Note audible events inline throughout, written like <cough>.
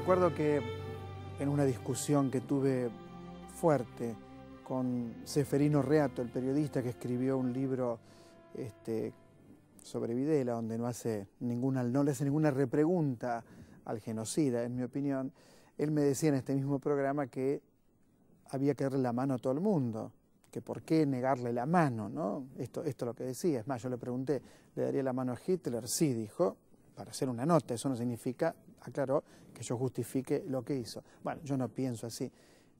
recuerdo que en una discusión que tuve fuerte con Seferino Reato, el periodista que escribió un libro este, sobre Videla, donde no, hace ninguna, no le hace ninguna repregunta al genocida, en mi opinión, él me decía en este mismo programa que había que darle la mano a todo el mundo, que por qué negarle la mano, ¿no? Esto, esto es lo que decía. Es más, yo le pregunté, ¿le daría la mano a Hitler? Sí, dijo, para hacer una nota, eso no significa, aclaró, que yo justifique lo que hizo. Bueno, yo no pienso así.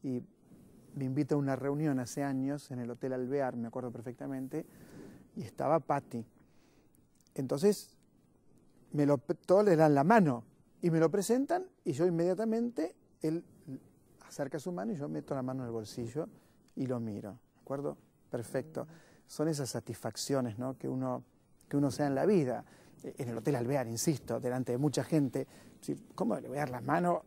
Y me invita a una reunión hace años en el Hotel Alvear, me acuerdo perfectamente, y estaba Patti. Entonces, me lo, todos le dan la mano y me lo presentan y yo inmediatamente, él acerca su mano y yo meto la mano en el bolsillo y lo miro. ¿De acuerdo? Perfecto. Son esas satisfacciones ¿no? que, uno, que uno se da en la vida en el Hotel Alvear, insisto, delante de mucha gente, ¿cómo le voy a dar las manos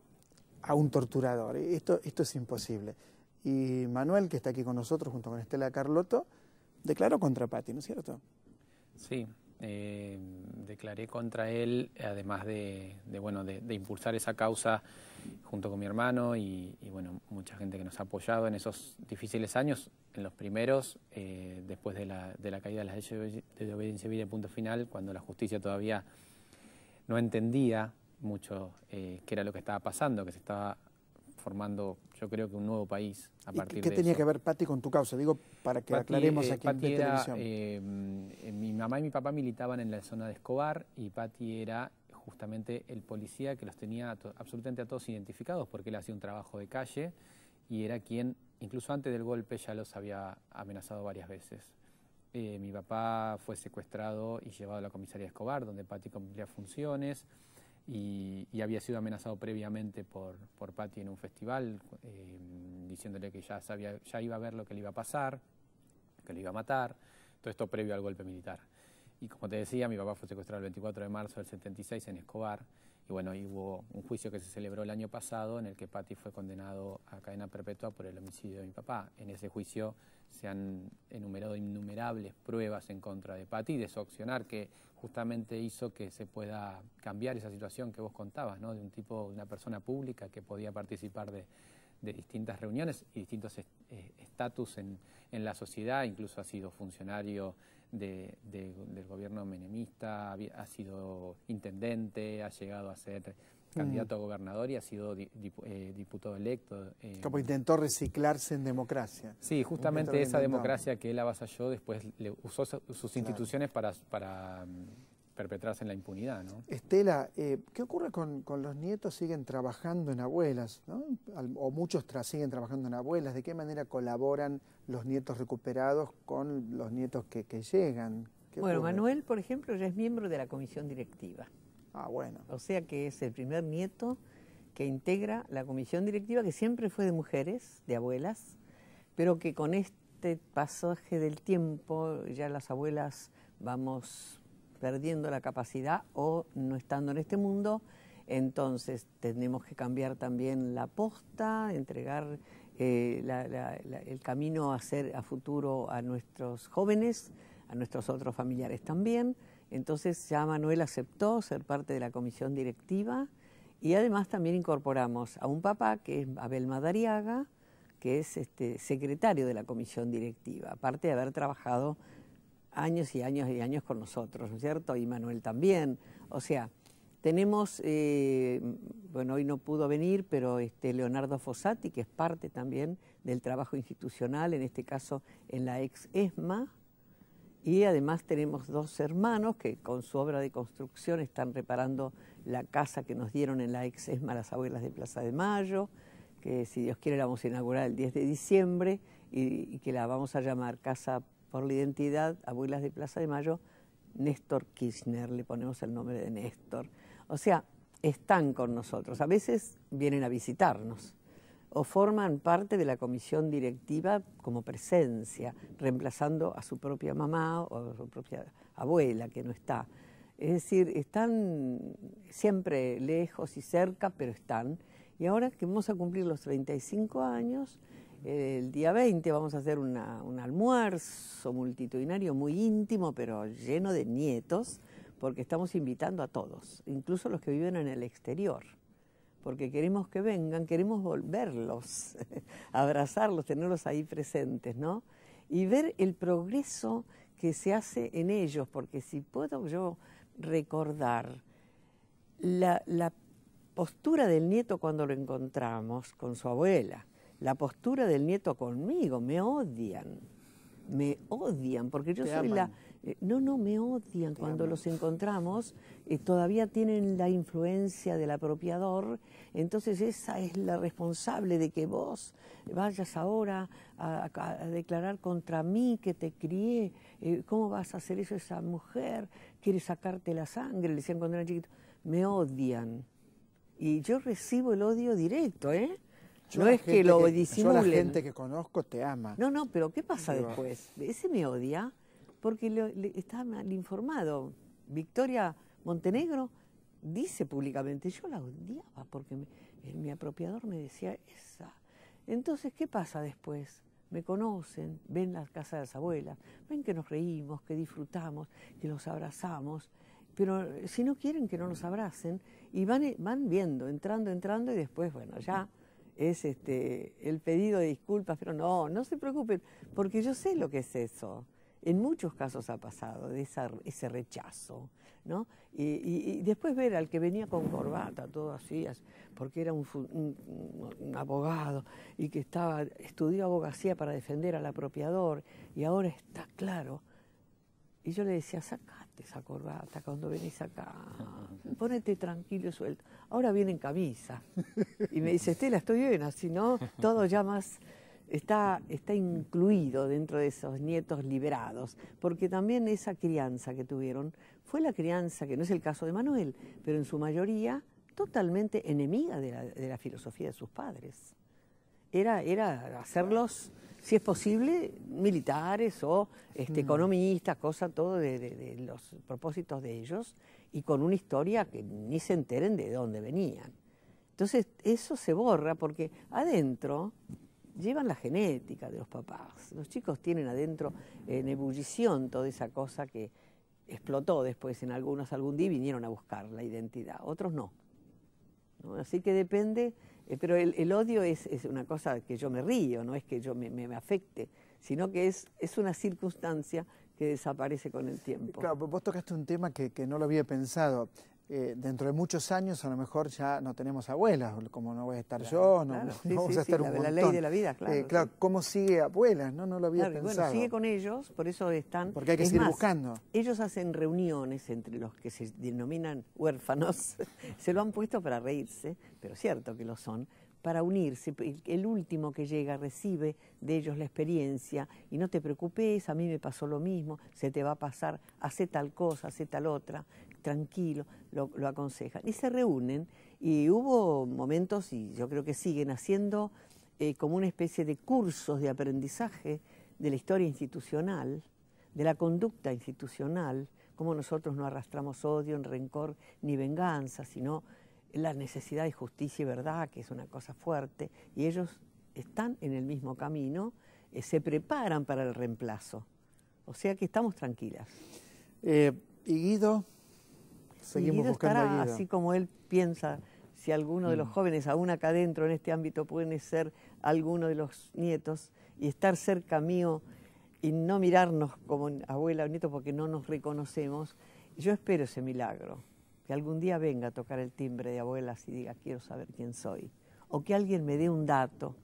a un torturador? Eh, esto, esto es imposible. Y Manuel, que está aquí con nosotros junto con Estela Carlotto, declaró contra Patti, ¿no es cierto? Sí, eh, declaré contra él, además de, bueno, de, impulsar esa causa junto con mi hermano y, bueno, mucha gente que nos ha apoyado en esos difíciles años, en los primeros, eh, después de la, caída de la ley de obediencia civil en punto final, cuando la justicia todavía no entendía mucho eh, qué era lo que estaba pasando, que se estaba formando, yo creo que un nuevo país a partir qué tenía que ver, Pati, con tu causa? Digo, para que aclaremos aquí en eh, mi mamá y mi papá militaban en la zona de Escobar y Patti era justamente el policía que los tenía absolutamente a todos identificados porque él hacía un trabajo de calle y era quien, incluso antes del golpe, ya los había amenazado varias veces. Eh, mi papá fue secuestrado y llevado a la comisaría de Escobar, donde Patti cumplía funciones y, había sido amenazado previamente por, por en un festival, eh, diciéndole que ya, sabía, ya iba a ver lo que le iba a pasar, que le iba a matar, todo esto previo al golpe militar. Y como te decía, mi papá fue secuestrado el 24 de marzo del 76 en Escobar. Y bueno, hubo un juicio que se celebró el año pasado en el que Patti fue condenado a cadena perpetua por el homicidio de mi papá. En ese juicio se han enumerado innumerables pruebas en contra de Patti de su que justamente hizo que se pueda cambiar esa situación que vos contabas, ¿no? De un tipo, de una persona pública que podía participar de, distintas reuniones y distintos eh, estatus en, en la sociedad, incluso ha sido funcionario del gobierno menemista, ha sido intendente, ha llegado a ser candidato a mm. gobernador y ha sido eh, diputado electo. Eh. Como intentó reciclarse en democracia. Sí, justamente esa democracia que él avasalló después le usó sus instituciones para, para perpetrarse en la impunidad. ¿no? Estela, eh, ¿qué ocurre con, los nietos? Siguen trabajando en abuelas, ¿no? o muchos tras siguen trabajando en abuelas. ¿De qué manera colaboran los nietos recuperados con los nietos que, llegan? Bueno, Manuel, por ejemplo, ya es miembro de la comisión directiva. Ah, bueno. O sea que es el primer nieto que integra la comisión directiva, que siempre fue de mujeres, de abuelas, pero que con este pasaje del tiempo ya las abuelas vamos perdiendo la capacidad o no estando en este mundo, entonces tenemos que cambiar también la posta, entregar eh, el camino a, ser, a futuro a nuestros jóvenes, a nuestros otros familiares también. Entonces ya Manuel aceptó ser parte de la comisión directiva y además también incorporamos a un papá que es Abel Madariaga, que es este, secretario de la comisión directiva, aparte de haber trabajado años y años y años con nosotros, ¿no es cierto? Y Manuel también. O sea, tenemos, eh, bueno, hoy no pudo venir, pero este, Leonardo Fossati, que es parte también del trabajo institucional, en este caso en la ex ESMA, y además tenemos dos hermanos que con su obra de construcción están reparando la casa que nos dieron en la ex ESMA las abuelas de Plaza de Mayo, que si Dios quiere la vamos a inaugurar el 10 de diciembre y, y que la vamos a llamar Casa por la identidad, Abuelas de Plaza de Mayo, Néstor Kirchner, le ponemos el nombre de Néstor. O sea, están con nosotros. A veces vienen a visitarnos o forman parte de la comisión directiva como presencia, reemplazando a su propia mamá o a su propia abuela que no está. Es decir, están siempre lejos y cerca, pero están. Y ahora que vamos a cumplir los 35 años, el día 20 vamos a hacer un almuerzo multitudinario muy íntimo, pero lleno de nietos, porque estamos invitando a todos, incluso los que viven en el exterior, porque queremos que vengan, queremos volverlos, <laughs> abrazarlos, tenerlos ahí presentes, ¿no? Y ver el progreso que se hace en ellos, porque si puedo yo recordar la postura del nieto cuando lo encontramos con su abuela, la postura del nieto conmigo, me odian, me odian, porque yo soy la... Eh, no, no, me odian. Cuando los encontramos, eh, todavía tienen la influencia del apropiador, entonces esa es la responsable de que vos vayas ahora a, declarar contra mí que te crié, eh, ¿cómo vas a hacer eso esa mujer? Quiere sacarte la sangre, le decían cuando era chiquito, me odian. Y yo recibo el odio directo, ¿eh? no es que lo disimulen. la gente que conozco te ama. No, no, pero ¿qué pasa después? Ese me odia porque le, está mal informado. Victoria Montenegro dice públicamente, yo la odiaba porque mi apropiador me decía esa. Entonces, ¿qué pasa después? Me conocen, ven las casas de las abuelas, ven que nos reímos, que disfrutamos, que los abrazamos, pero eh, si no quieren que no nos abracen, y van, eh, van viendo, entrando, entrando, y después, bueno, ya es este, el pedido de disculpas, pero no, no se preocupen, porque yo sé lo que es eso. En muchos casos ha pasado de ese rechazo, ¿no? Y, después ver al que venía con corbata, todo así, porque era un, un, abogado y que estaba, estudió abogacía para defender al apropiador, y ahora está claro y yo le decía, sacate esa corbata cuando venís acá, ponete tranquilo y suelto. Ahora viene en camisa. Y me dice, Estela, estoy bien, así no, todo ya más está, está incluido dentro de esos nietos liberados, porque también esa crianza que tuvieron fue la crianza, que no es el caso de Manuel, pero en su mayoría totalmente enemiga de la, de la filosofía de sus padres era, era hacerlos, si es posible, militares o este, mm. economistas, cosa, todo de, los propósitos de ellos, y con una historia que ni se enteren de dónde venían. Entonces, eso se borra porque adentro llevan la genética de los papás. Los chicos tienen adentro en ebullición toda esa cosa que explotó después en algunos. Algún día vinieron a buscar la identidad, otros no. Así que depende, eh, pero el, odio es, una cosa que yo me río, no es que yo me, me, afecte, sino que es, una circunstancia que desaparece con el tiempo. Claro, vos tocaste un tema que no lo había pensado. Eh, dentro de muchos años a lo mejor ya no tenemos abuelas, como no voy a estar yo, no, vamos a estar un la, montón. ley de la vida, claro. Eh, ¿cómo sigue abuelas? No, no lo había pensado. Bueno, sigue con ellos, por eso están... Porque hay que es seguir buscando. Ellos hacen reuniones entre los que se denominan huérfanos, <laughs> se lo han puesto para reírse, pero cierto que lo son, para unirse. El último que llega recibe de ellos la experiencia y no te preocupes, a mí me pasó lo mismo, se te va a pasar, hace tal cosa, hace tal otra tranquilo, lo, aconsejan. Y se reúnen y hubo momentos, y yo creo que siguen haciendo, eh, como una especie de cursos de aprendizaje de la historia institucional, de la conducta institucional, como nosotros no arrastramos odio, rencor, ni venganza, sino la necesidad de justicia y verdad, que es una cosa fuerte, y ellos están en el mismo camino, eh, se preparan para el reemplazo. O sea que estamos tranquilas. Eh, Guido, Seguimos buscando así como él piensa, si alguno de los mm. jóvenes, aún acá adentro en este ámbito, puede ser alguno de los nietos y estar cerca mío y no mirarnos como abuela o nieto porque no nos reconocemos, yo espero ese milagro, que algún día venga a tocar el timbre de abuelas y diga, quiero saber quién soy, o que alguien me dé un dato,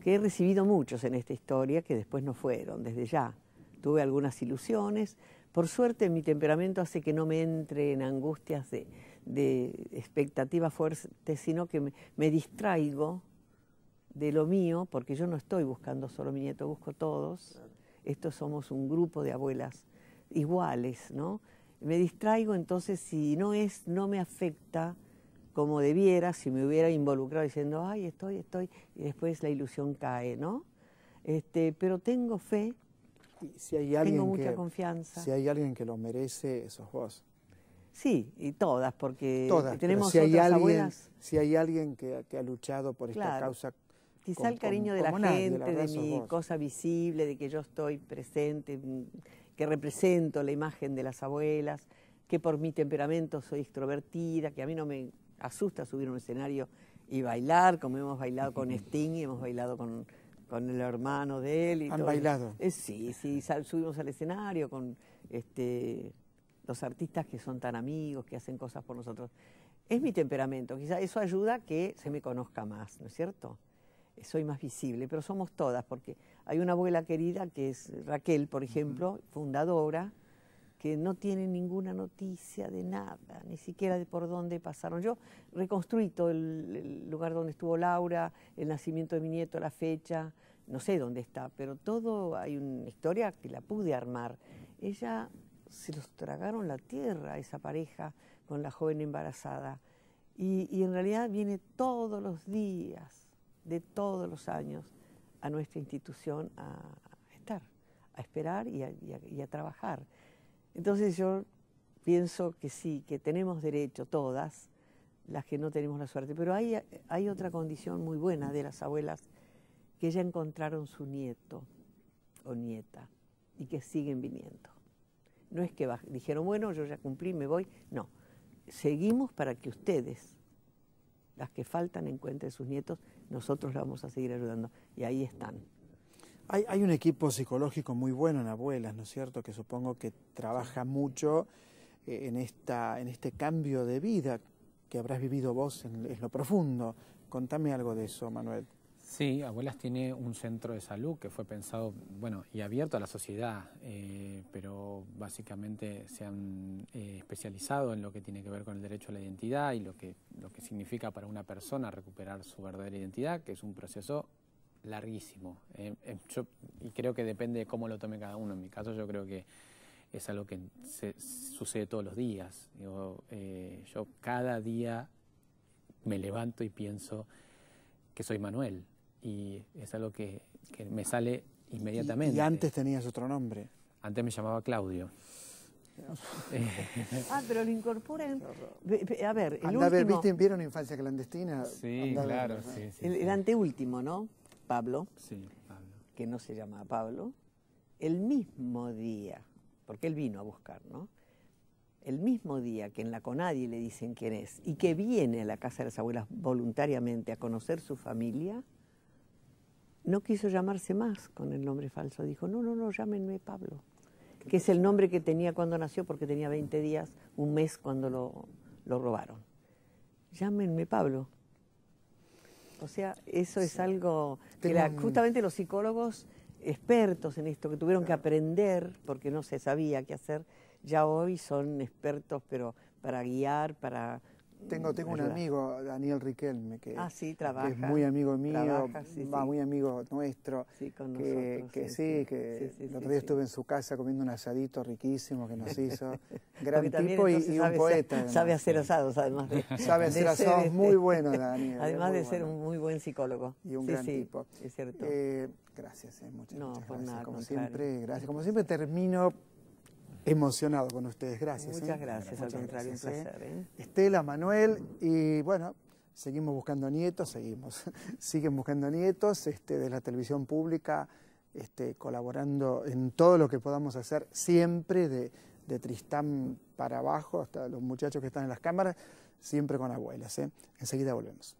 que he recibido muchos en esta historia que después no fueron, desde ya. Tuve algunas ilusiones, por suerte mi temperamento hace que no me entre en angustias de, expectativas fuertes, sino que me, distraigo de lo mío, porque yo no estoy buscando solo mi nieto, busco todos. Estos somos un grupo de abuelas iguales, ¿no? Me distraigo, entonces si no es, no me afecta como debiera, si me hubiera involucrado diciendo, ay, estoy, estoy, y después la ilusión cae, ¿no? Este, pero tengo fe si hay alguien mucha que, confianza. Si hay alguien que lo merece, sos vos. Sí, y todas, porque tenemos si abuelas. Si hay alguien que, ha luchado por esta causa. Quizá el cariño de la gente, de mi cosa visible, de que yo estoy presente, mm, que represento la imagen de las abuelas, que por mi temperamento soy extrovertida, que a mí no me asusta subir a un escenario y bailar, como hemos bailado con <laughs> Sting y hemos bailado con, con el hermano de él. Y Han bailado. sí, sí, subimos al escenario con este, los artistas que son tan amigos, que hacen cosas por nosotros. Es mi temperamento, quizá eso ayuda a que se me conozca más, ¿no es cierto? Soy más visible, pero somos todas, porque hay una abuela querida que es Raquel, por ejemplo, fundadora, que no tienen ninguna noticia de nada, ni siquiera de por dónde pasaron. Yo reconstruí todo el, lugar donde estuvo Laura, el nacimiento de mi nieto, la fecha, no sé dónde está, pero todo hay una historia que la pude armar. Ella se los tragaron la tierra, esa pareja con la joven embarazada, y, en realidad viene todos los días, de todos los años, a nuestra institución a, estar, a esperar y a trabajar. Entonces yo pienso que sí, que tenemos derecho todas, las que no tenemos la suerte, pero hay, otra condición muy buena de las abuelas, que ya encontraron su nieto o nieta y que siguen viniendo. No es que dijeron, bueno, yo ya cumplí, me voy. No, seguimos para que ustedes, las que faltan, encuentren sus nietos, nosotros la vamos a seguir ayudando. Y ahí están. Hay, un equipo psicológico muy bueno en abuelas, ¿no es cierto?, que supongo que trabaja mucho eh, en, esta, en este cambio de vida que habrás vivido vos en, lo profundo. Contame algo de eso, Manuel. Sí, Abuelas tiene un centro de salud que fue pensado, bueno, y abierto a la sociedad, eh, pero básicamente se han eh, especializado en lo que tiene que ver con el derecho a la identidad y lo que, lo que significa para una persona recuperar su verdadera identidad, que es un proceso larguísimo. Eh, eh yo creo que depende de cómo lo tome cada uno. En mi caso yo creo que es algo que se, sucede todos los días. Eh, yo cada día me levanto y pienso que soy Manuel y es algo que, me sale inmediatamente. Y, antes tenías otro nombre. Antes me llamaba Claudio. <laughs> ah, pero lo incorporan. A ver, el último. A ver, Infancia Clandestina? Sí, claro. sí, el anteúltimo, ¿no? Pablo, que no se llamaba Pablo, el mismo día, porque él vino a buscar, ¿no? El mismo día que en la Conadi le dicen quién es y que viene a la casa de las abuelas voluntariamente a conocer su familia, no quiso llamarse más con el nombre falso. Dijo, no, no, no, llámenme Pablo, que es el nombre que tenía cuando nació porque tenía 20 días, un mes cuando lo, lo robaron. Llámenme Pablo. O sea, eso es algo que justamente los psicólogos expertos en esto, que tuvieron que aprender porque no se sabía qué hacer, ya hoy son expertos, pero para guiar, para tengo, tengo un amigo, Daniel Riquelme, ah, que, es muy amigo mío, va, muy amigo nuestro. Sí, con que, nosotros, que sí, que el otro día estuve en su casa comiendo un asadito riquísimo que nos hizo. <laughs> Gran tipo y, un poeta. <laughs> Sabe hacer asados, además de. <laughs> Sabe hacer asados este, muy bueno, Daniel. Además de ser un muy buen psicólogo. Y un gran tipo. Es cierto. Eh, gracias, eh, muchas, no, gracias. Nada, Como siempre, gracias. Como siempre termino emocionado con ustedes. Gracias. Muchas ¿eh? gracias, al contrario, un ¿eh? ¿eh? Estela, Manuel, y bueno, seguimos buscando nietos, seguimos. <laughs> Siguen buscando nietos este, de la televisión pública, este, colaborando en todo lo que podamos hacer, siempre de, Tristán para abajo, hasta los muchachos que están en las cámaras, siempre con abuelas. Enseguida volvemos.